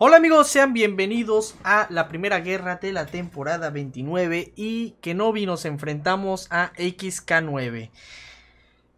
Hola amigos, sean bienvenidos a la primera guerra de la temporada 29 y que no vi nos enfrentamos a XK9.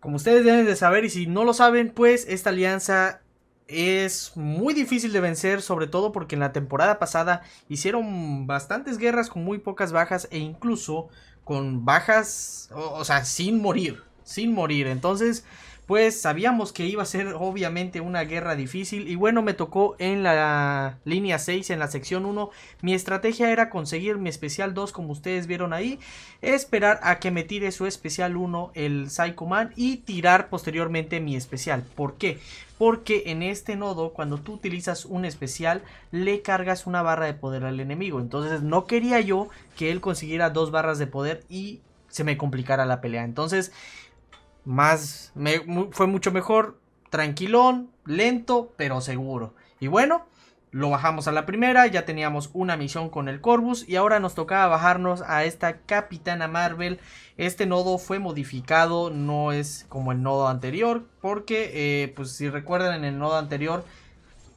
Como ustedes deben de saber y si no lo saben, pues esta alianza es muy difícil de vencer, sobre todo porque en la temporada pasada hicieron bastantes guerras con muy pocas bajas e incluso con bajas, o sea, sin morir, sin morir. Entonces, pues sabíamos que iba a ser obviamente una guerra difícil y bueno me tocó en la línea 6 en la sección 1 mi estrategia era conseguir mi especial 2 como ustedes vieron ahí esperar a que me tire su especial 1 el Psycho Man y tirar posteriormente mi especial ¿por qué? porque en este nodo cuando tú utilizas un especial le cargas una barra de poder al enemigo entonces no quería yo que él consiguiera dos barras de poder y se me complicara la pelea entonces más, fue mucho mejor, tranquilón, lento, pero seguro. Y bueno, lo bajamos a la primera, ya teníamos una misión con el Corvus y ahora nos tocaba bajarnos a esta Capitana Marvel. Este nodo fue modificado, no es como el nodo anterior, porque eh, pues si recuerdan en el nodo anterior,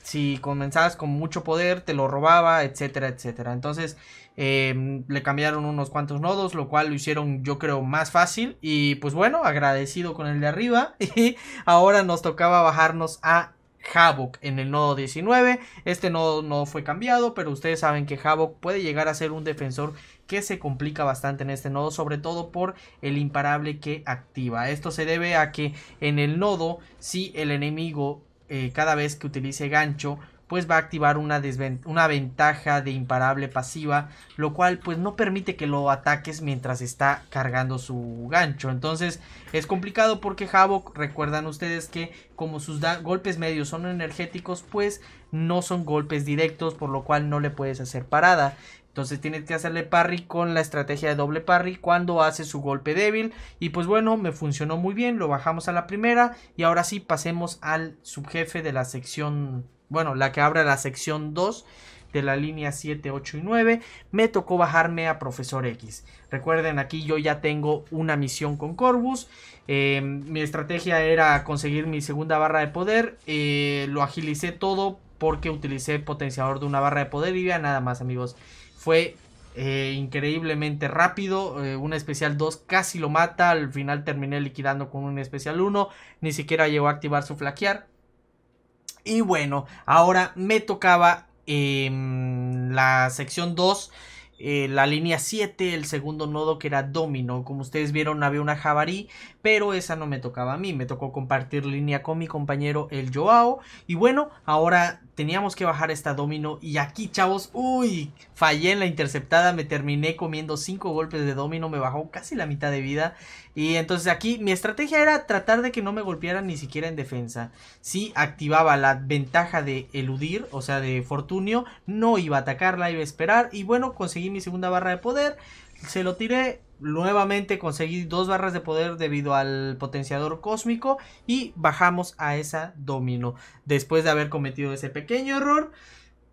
si comenzabas con mucho poder, te lo robaba, etcétera, etcétera. Entonces Em, le cambiaron unos cuantos nodos, lo cual lo hicieron yo creo más fácil. Y pues bueno, agradecido con el de arriba. Y ahora nos tocaba bajarnos a Havoc en el nodo 19. Este nodo no fue cambiado, pero ustedes saben que Havoc puede llegar a ser un defensor que se complica bastante en este nodo, sobre todo por el imparable que activa. Esto se debe a que en el nodo, si el enemigo eh, cada vez que utilice gancho pues va a activar una, una ventaja de imparable pasiva, lo cual pues no permite que lo ataques mientras está cargando su gancho. Entonces es complicado porque Havok, recuerdan ustedes que como sus golpes medios son energéticos, pues no son golpes directos, por lo cual no le puedes hacer parada. Entonces tienes que hacerle parry con la estrategia de doble parry cuando hace su golpe débil. Y pues bueno, me funcionó muy bien, lo bajamos a la primera. Y ahora sí, pasemos al subjefe de la sección bueno, la que abre la sección 2 de la línea 7, 8 y 9, me tocó bajarme a Profesor X. Recuerden, aquí yo ya tengo una misión con Corvus. Em, mi estrategia era conseguir mi segunda barra de poder. Eh, lo agilicé todo porque utilicé potenciador de una barra de poder y ya nada más, amigos. Fue eh, increíblemente rápido. Eh, un especial 2 casi lo mata. Al final terminé liquidando con un especial 1. Ni siquiera llegó a activar su flaquear. Y bueno, ahora me tocaba em, la sección 2 eh, la línea 7, el segundo nodo que era Domino. Como ustedes vieron, había una Jabarí, pero esa no me tocaba a mí. Me tocó compartir línea con mi compañero el Joao. Y bueno, ahora teníamos que bajar esta Domino. Y aquí, chavos, uy, fallé en la interceptada. Me terminé comiendo 5 golpes de Domino. Me bajó casi la mitad de vida. Y entonces aquí mi estrategia era tratar de que no me golpearan ni siquiera en defensa. Si activaba la ventaja de eludir, o sea, de Fortunio, no iba a atacarla, iba a esperar. Y bueno, conseguí mi segunda barra de poder, se lo tiré, nuevamente conseguí dos barras de poder debido al potenciador cósmico y bajamos a esa domino. Después de haber cometido ese pequeño error,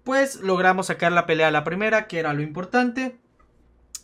pues logramos sacar la pelea a la primera, que era lo importante.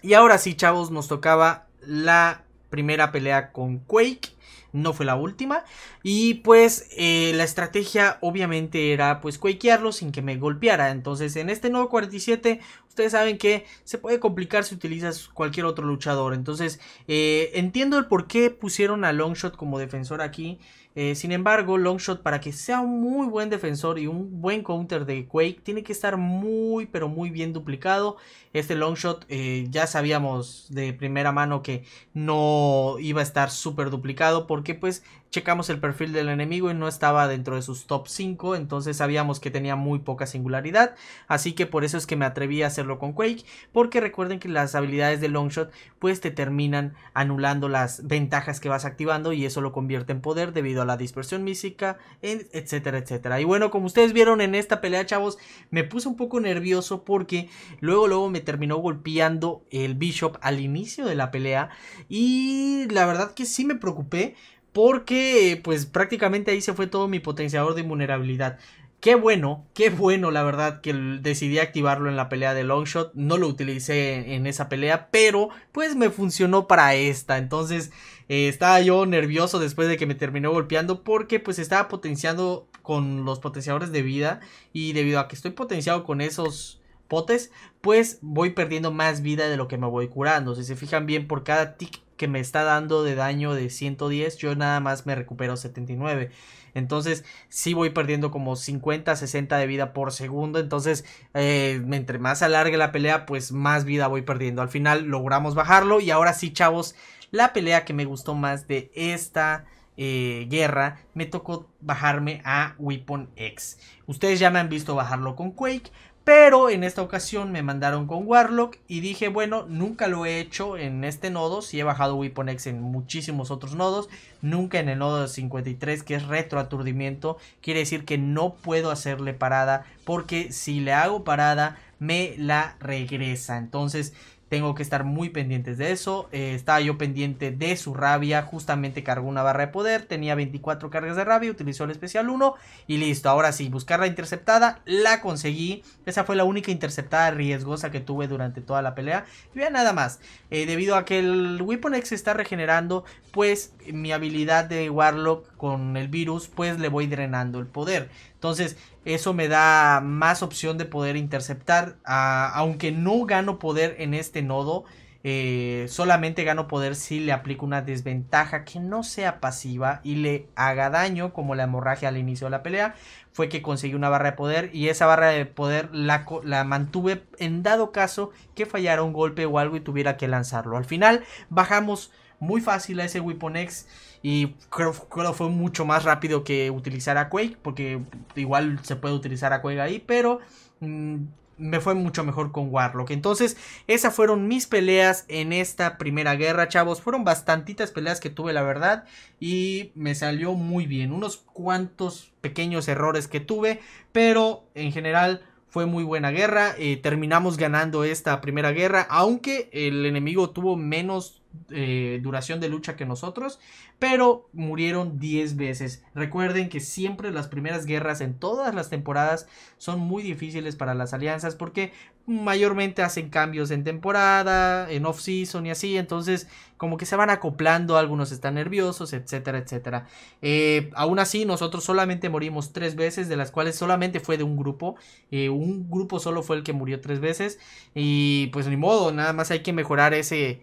Y ahora sí, chavos, nos tocaba la primera pelea con Quake, no fue la última. Y pues eh, la estrategia obviamente era pues quakearlo sin que me golpeara. Entonces en este nuevo 47 ustedes saben que se puede complicar si utilizas cualquier otro luchador. Entonces eh, entiendo el por qué pusieron a Longshot como defensor aquí. Eh, sin embargo, Longshot para que sea un muy buen defensor y un buen counter de Quake tiene que estar muy pero muy bien duplicado. Este Longshot eh, ya sabíamos de primera mano que no iba a estar súper duplicado porque pues checamos el perfil del enemigo y no estaba dentro de sus top 5, entonces sabíamos que tenía muy poca singularidad, así que por eso es que me atreví a hacerlo con Quake, porque recuerden que las habilidades de Longshot pues te terminan anulando las ventajas que vas activando y eso lo convierte en poder debido a la dispersión mística, etcétera, etcétera. Y bueno, como ustedes vieron en esta pelea, chavos, me puse un poco nervioso porque luego luego me terminó golpeando el Bishop al inicio de la pelea y la verdad que sí me preocupé porque pues prácticamente ahí se fue todo mi potenciador de vulnerabilidad. Qué bueno, qué bueno la verdad que decidí activarlo en la pelea de Longshot. No lo utilicé en esa pelea, pero pues me funcionó para esta. Entonces eh, estaba yo nervioso después de que me terminó golpeando porque pues estaba potenciando con los potenciadores de vida y debido a que estoy potenciado con esos potes, pues voy perdiendo más vida de lo que me voy curando. Si se fijan bien, por cada tick que me está dando de daño de 110, yo nada más me recupero 79. Entonces, sí voy perdiendo como 50, 60 de vida por segundo. Entonces, Mientras eh, entre más alargue la pelea, pues más vida voy perdiendo. Al final logramos bajarlo. Y ahora sí, chavos, la pelea que me gustó más de esta eh, guerra, me tocó bajarme a Weapon X. Ustedes ya me han visto bajarlo con Quake, pero en esta ocasión me mandaron con Warlock y dije, bueno, nunca lo he hecho en este nodo. Si he bajado X en muchísimos otros nodos, nunca en el nodo 53 que es retroaturdimiento. Quiere decir que no puedo hacerle parada porque si le hago parada me la regresa. Entonces tengo que estar muy pendientes de eso. Eh, estaba yo pendiente de su rabia. Justamente cargó una barra de poder. Tenía 24 cargas de rabia. Utilizó el especial 1. Y listo. Ahora sí, buscar la interceptada. La conseguí. Esa fue la única interceptada riesgosa que tuve durante toda la pelea. Y vea nada más. Eh, debido a que el Weapon X está regenerando. Pues mi habilidad de Warlock con el virus. Pues le voy drenando el poder. Entonces, eso me da más opción de poder interceptar. aunque no gano poder en este nodo, eh, solamente gano poder si le aplico una desventaja que no sea pasiva y le haga daño, como la hemorragia al inicio de la pelea. Fue que conseguí una barra de poder y esa barra de poder la mantuve en dado caso que fallara un golpe o algo y tuviera que lanzarlo. Al final, bajamos muy fácil a ese Weapon X. Y creo, que fue mucho más rápido que utilizar a Quake. Porque igual se puede utilizar a Quake ahí. Pero mm, me fue mucho mejor con Warlock. Entonces, esas fueron mis peleas en esta primera guerra, chavos. Fueron bastantitas peleas que tuve, la verdad. Y me salió muy bien. Unos cuantos pequeños errores que tuve. Pero en general fue muy buena guerra. Eh, terminamos ganando esta primera guerra. Aunque el enemigo tuvo menos eh, duración de lucha que nosotros, pero murieron 10 veces. Recuerden que siempre las primeras guerras en todas las temporadas son muy difíciles para las alianzas porque mayormente hacen cambios en temporada, en off-season y así, entonces como que se van acoplando, algunos están nerviosos, etcétera, etcétera. Eh, aún así, nosotros solamente morimos 3 veces, de las cuales solamente fue de un grupo, eh, un grupo solo fue el que murió 3 veces y pues ni modo, nada más hay que mejorar ese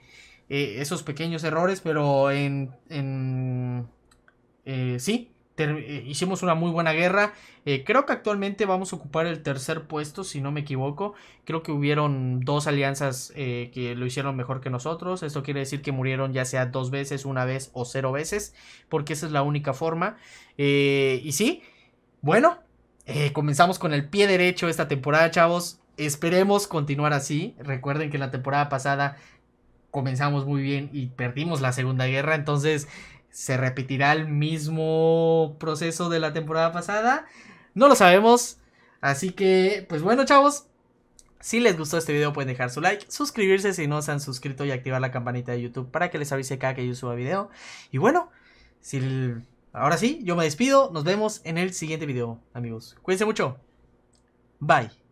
eh, esos pequeños errores, pero en, eh, sí, eh, hicimos una muy buena guerra. creo que actualmente vamos a ocupar el tercer puesto, si no me equivoco. Creo que hubieron dos alianzas que lo hicieron mejor que nosotros. Esto quiere decir que murieron ya sea dos veces, una vez o cero veces, porque esa es la única forma. y sí, bueno, comenzamos con el pie derecho esta temporada, chavos. Esperemos continuar así. Recuerden que la temporada pasada comenzamos muy bien y perdimos la Segunda Guerra, entonces se repetirá el mismo proceso de la temporada pasada. No lo sabemos. Así que, pues bueno, chavos. Si les gustó este video pueden dejar su like, suscribirse si no se han suscrito y activar la campanita de YouTube para que les avise cada que yo suba video. Y bueno, si ahora sí, yo me despido. Nos vemos en el siguiente video, amigos. Cuídense mucho. Bye.